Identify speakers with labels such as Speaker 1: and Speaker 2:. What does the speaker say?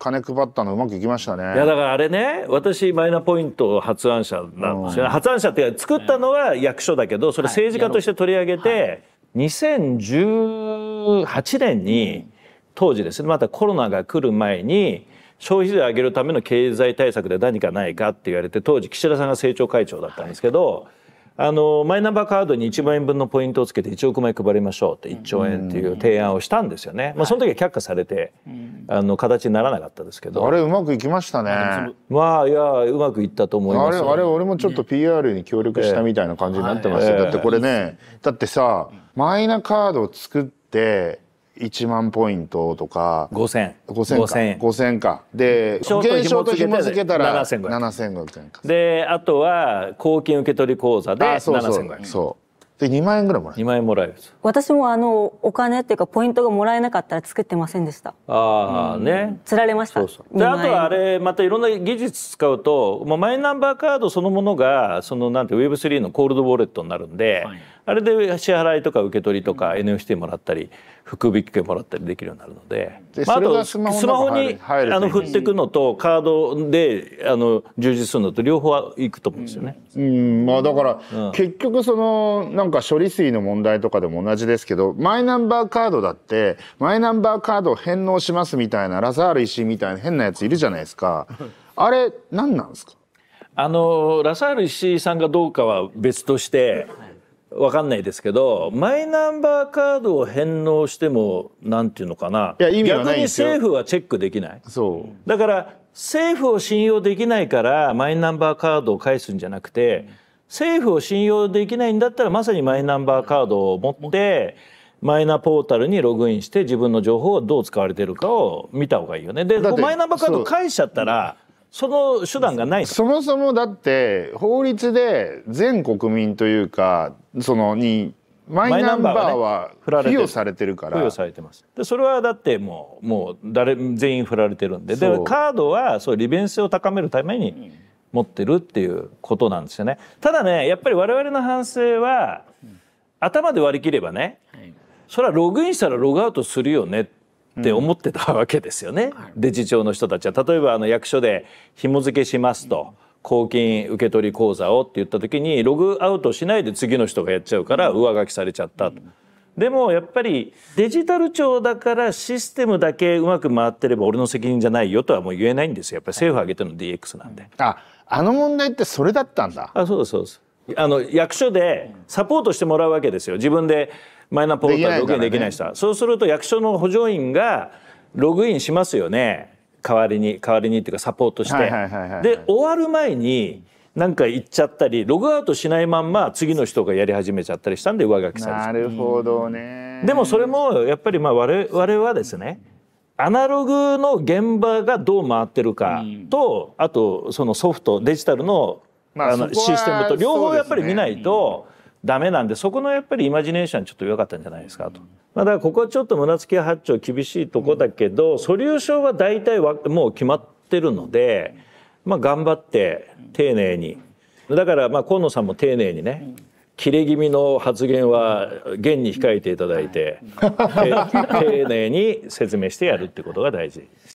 Speaker 1: 金配ったのうまくいきましたねいや
Speaker 2: だからあれね私マイナポイント発案者なんですよね、うん、発案者っていう作ったのは役所だけどそれ政治家として取り上げて、はい2018年に当時ですねまたコロナが来る前に消費税を上げるための経済対策で何かないかって言われて当時岸田さんが政調会長だったんですけど、はい、あのマイナンバーカードに1万円分のポイントをつけて1億枚配りましょうって1兆円っていう提案をしたんですよね。まあ、その時は却下されて、はいあの形にならなかったですけどあれうまくいきましたねまあいやうま
Speaker 1: くいったと思います、あれあれ俺もちょっと PR に協力したみたいな感じになってますだってこれね、だってさマイナカードを作って1万ポイントとか5000 5 0 0か5000かで減少と紐付けたら7500円
Speaker 2: かであとは公金受取口座で7500円そうで2万円ぐらいもらえる2万円もらえる
Speaker 1: 私もあのお金っていうかポイントがもらえなかったら作ってませんでした
Speaker 2: ああね
Speaker 1: つられましたであとはあ
Speaker 2: れまたいろんな技術使うともうマイナンバーカードそのものがそのなんて Web3 のコールドウォレットになるんで、はいあれで支払いとか受け取りとか NFT もらったり福引券もらったりできるようになるのでまあ、あとスマホにあの振っていくのとカードであの充実するのと両方はいくと思うんですよね。
Speaker 1: うん、うん、まあ、だから、うん、結局そのなんか処理水の問題とかでも同じですけどマイナンバーカードだってマイナンバーカードを返納しますみたいなラサール石井みたいな変なやついるじゃないですか。あれ何なんですかあのラサール石井さんがどうかは別としてわかんない
Speaker 2: ですけどマイナンバーカードを返納してもなんていうのかないや意味はない逆に政府はチェックできないそうだから政府を信用できないからマイナンバーカードを返すんじゃなくて、政府を信用できないんだったらまさにマイナンバーカードを持ってマイナポータルにログインして自分の情報をどう使われてるかを見た方がいいよね。でマイナンバーカード返しちゃったら、その手
Speaker 1: 段がないそもそもだって法律で全国民というかそのにマイナンバーは付与されてるから付与されてま
Speaker 2: すでそれはだってもうもう誰全員振られてるんででカードはそう利便性を高めるために持ってるっていうことなんですよねただねやっぱり我々の反省は頭で割り切ればね、それはログインしたらログアウトするよねってって思ってたわけですよね。うん、で自治の人たちは例えばあの役所で紐付けしますと。公金受取口座をって言った時にログアウトしないで次の人がやっちゃうから上書きされちゃったと、うん、でもやっぱりデジタル庁だからシステムだけうまく回ってれば俺の責任じゃないよとはもう言えないんですよやっぱり政府挙げての DX なんで、あ
Speaker 1: あの問題ってそれだったんだあそうですそうです
Speaker 2: あの役所でサポートしてもらうわけですよ自分でマイナポータルログインできない人は、ね、そうすると役所の補助員がログインしますよね代わりに代わりにっていうかサポートして。で終わる前になんか行っちゃったりログアウトしないまんま次の人がやり始めちゃったりしたんで上書きされなるほ
Speaker 1: どね
Speaker 2: でもそれもやっぱりまあ我々はですねアナログの現場がどう回ってるかと、あとそのソフトデジタルの,、あのシステムと両方やっぱり見ないと、ダメなんでそこのやっぱりイマジネーションちょっと弱かったんじゃないですかと。まだここはちょっと胸付き八丁厳しいとこだけど、ソリューションは大体わもう決まってるので、まあ、頑張って丁寧にだからまあ河野さんも丁寧にね、切れ気味の発言は現に控えていただいて、
Speaker 1: 丁
Speaker 2: 寧に説明してやるってことが大事